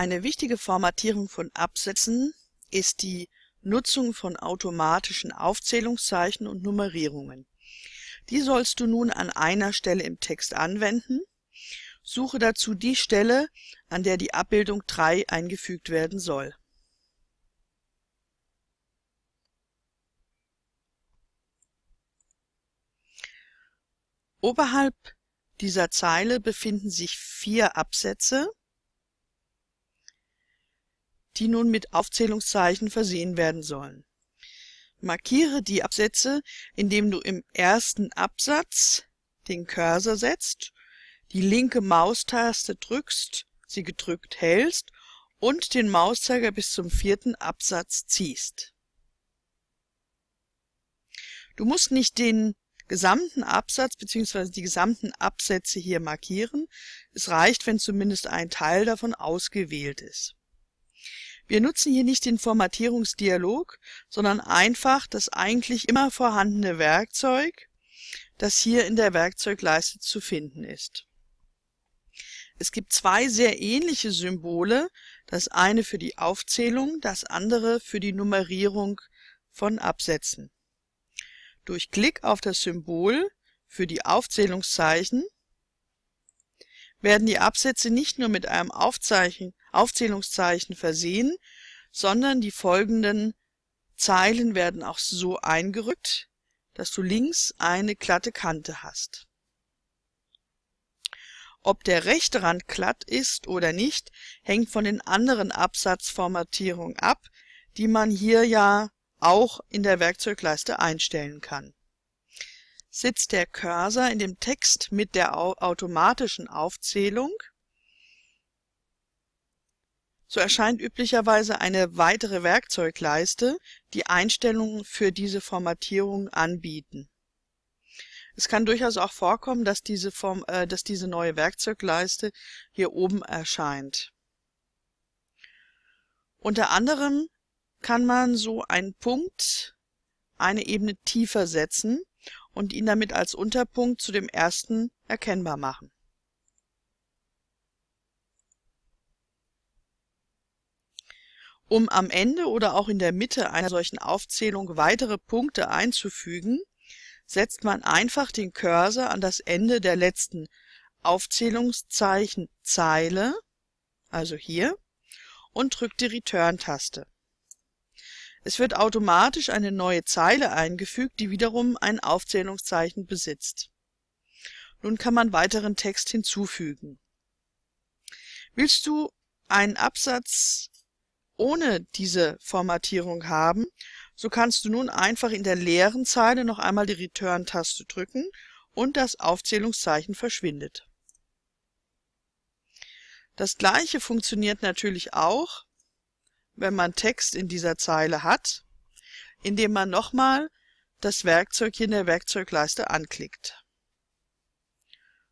Eine wichtige Formatierung von Absätzen ist die Nutzung von automatischen Aufzählungszeichen und Nummerierungen. Die sollst du nun an einer Stelle im Text anwenden. Suche dazu die Stelle, an der die Abbildung 3 eingefügt werden soll. Oberhalb dieser Zeile befinden sich vier Absätze die nun mit Aufzählungszeichen versehen werden sollen. Markiere die Absätze, indem du im ersten Absatz den Cursor setzt, die linke Maustaste drückst, sie gedrückt hältst und den Mauszeiger bis zum vierten Absatz ziehst. Du musst nicht den gesamten Absatz bzw. die gesamten Absätze hier markieren. Es reicht, wenn zumindest ein Teil davon ausgewählt ist. Wir nutzen hier nicht den Formatierungsdialog, sondern einfach das eigentlich immer vorhandene Werkzeug, das hier in der Werkzeugleiste zu finden ist. Es gibt zwei sehr ähnliche Symbole, das eine für die Aufzählung, das andere für die Nummerierung von Absätzen. Durch Klick auf das Symbol für die Aufzählungszeichen werden die Absätze nicht nur mit einem Aufzeichen, Aufzählungszeichen versehen, sondern die folgenden Zeilen werden auch so eingerückt, dass du links eine glatte Kante hast. Ob der rechte Rand glatt ist oder nicht, hängt von den anderen Absatzformatierungen ab, die man hier ja auch in der Werkzeugleiste einstellen kann sitzt der Cursor in dem Text mit der automatischen Aufzählung. So erscheint üblicherweise eine weitere Werkzeugleiste, die Einstellungen für diese Formatierung anbieten. Es kann durchaus auch vorkommen, dass diese, Form, äh, dass diese neue Werkzeugleiste hier oben erscheint. Unter anderem kann man so einen Punkt eine Ebene tiefer setzen und ihn damit als Unterpunkt zu dem ersten erkennbar machen. Um am Ende oder auch in der Mitte einer solchen Aufzählung weitere Punkte einzufügen, setzt man einfach den Cursor an das Ende der letzten Aufzählungszeichen Zeile, also hier, und drückt die Return-Taste. Es wird automatisch eine neue Zeile eingefügt, die wiederum ein Aufzählungszeichen besitzt. Nun kann man weiteren Text hinzufügen. Willst du einen Absatz ohne diese Formatierung haben, so kannst du nun einfach in der leeren Zeile noch einmal die Return-Taste drücken und das Aufzählungszeichen verschwindet. Das gleiche funktioniert natürlich auch wenn man Text in dieser Zeile hat, indem man nochmal das Werkzeug hier in der Werkzeugleiste anklickt.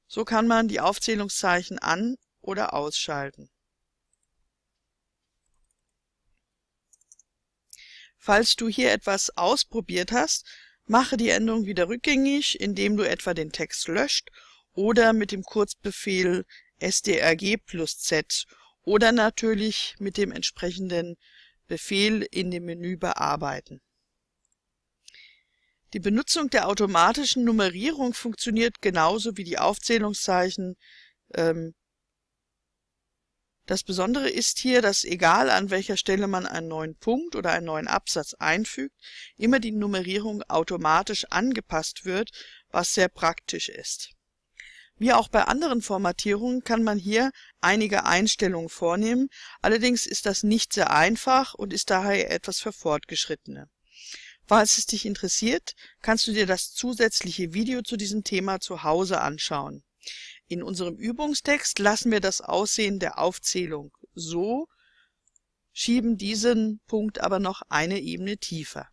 So kann man die Aufzählungszeichen an- oder ausschalten. Falls du hier etwas ausprobiert hast, mache die Änderung wieder rückgängig, indem du etwa den Text löscht oder mit dem Kurzbefehl SDRG plus z oder natürlich mit dem entsprechenden Befehl in dem Menü bearbeiten. Die Benutzung der automatischen Nummerierung funktioniert genauso wie die Aufzählungszeichen. Ähm, das Besondere ist hier, dass egal an welcher Stelle man einen neuen Punkt oder einen neuen Absatz einfügt, immer die Nummerierung automatisch angepasst wird, was sehr praktisch ist. Wie auch bei anderen Formatierungen kann man hier einige Einstellungen vornehmen, allerdings ist das nicht sehr einfach und ist daher etwas für Fortgeschrittene. Falls es dich interessiert, kannst du dir das zusätzliche Video zu diesem Thema zu Hause anschauen. In unserem Übungstext lassen wir das Aussehen der Aufzählung so, schieben diesen Punkt aber noch eine Ebene tiefer.